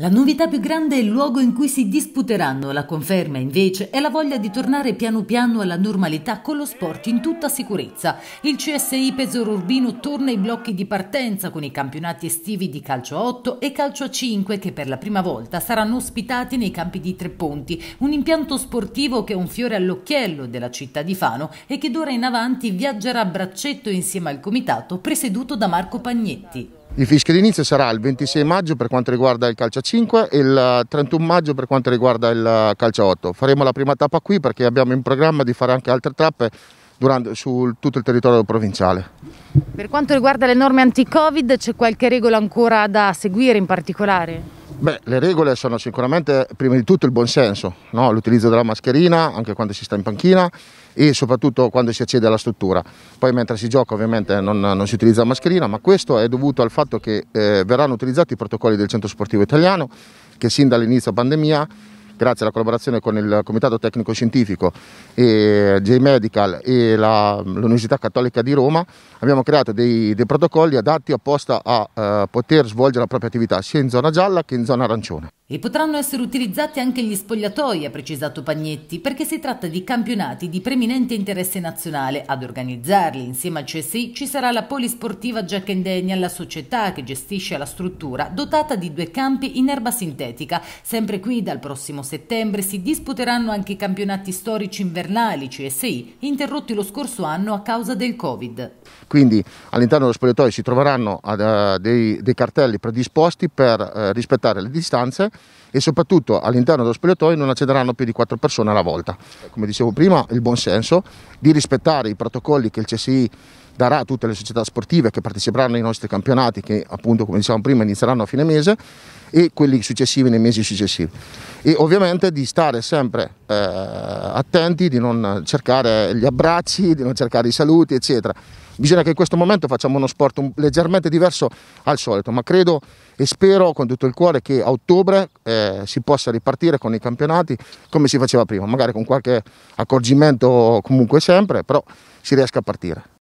La novità più grande è il luogo in cui si disputeranno, la conferma invece è la voglia di tornare piano piano alla normalità con lo sport in tutta sicurezza. Il CSI Pesaro Urbino torna ai blocchi di partenza con i campionati estivi di calcio a 8 e calcio a 5 che per la prima volta saranno ospitati nei campi di Tre Ponti, un impianto sportivo che è un fiore all'occhiello della città di Fano e che d'ora in avanti viaggerà a braccetto insieme al comitato presieduto da Marco Pagnetti. Il fischio d'inizio sarà il 26 maggio per quanto riguarda il calcio 5 e il 31 maggio per quanto riguarda il calcio 8. Faremo la prima tappa qui perché abbiamo in programma di fare anche altre tappe durante, su tutto il territorio provinciale. Per quanto riguarda le norme anti-Covid c'è qualche regola ancora da seguire in particolare? Beh, le regole sono sicuramente prima di tutto il buonsenso, no? l'utilizzo della mascherina anche quando si sta in panchina e soprattutto quando si accede alla struttura. Poi mentre si gioca ovviamente non, non si utilizza la mascherina, ma questo è dovuto al fatto che eh, verranno utilizzati i protocolli del centro sportivo italiano che sin dall'inizio pandemia grazie alla collaborazione con il Comitato Tecnico Scientifico e J-Medical e l'Università Cattolica di Roma, abbiamo creato dei, dei protocolli adatti apposta a eh, poter svolgere la propria attività sia in zona gialla che in zona arancione. E potranno essere utilizzati anche gli spogliatoi, ha precisato Pagnetti, perché si tratta di campionati di preminente interesse nazionale. Ad organizzarli insieme al CSI ci sarà la polisportiva Jack Giacendegna, la società che gestisce la struttura, dotata di due campi in erba sintetica, sempre qui dal prossimo settembre si disputeranno anche i campionati storici invernali CSI, cioè interrotti lo scorso anno a causa del Covid. Quindi all'interno dello spogliatoio si troveranno eh, dei, dei cartelli predisposti per eh, rispettare le distanze e soprattutto all'interno dello spogliatoio non accederanno più di quattro persone alla volta. Come dicevo prima, il buon senso di rispettare i protocolli che il CSI darà a tutte le società sportive che parteciperanno ai nostri campionati che appunto come dicevamo prima inizieranno a fine mese e quelli successivi nei mesi successivi e ovviamente di stare sempre eh, attenti di non cercare gli abbracci di non cercare i saluti eccetera bisogna che in questo momento facciamo uno sport un, leggermente diverso al solito ma credo e spero con tutto il cuore che a ottobre eh, si possa ripartire con i campionati come si faceva prima magari con qualche accorgimento comunque sempre però si riesca a partire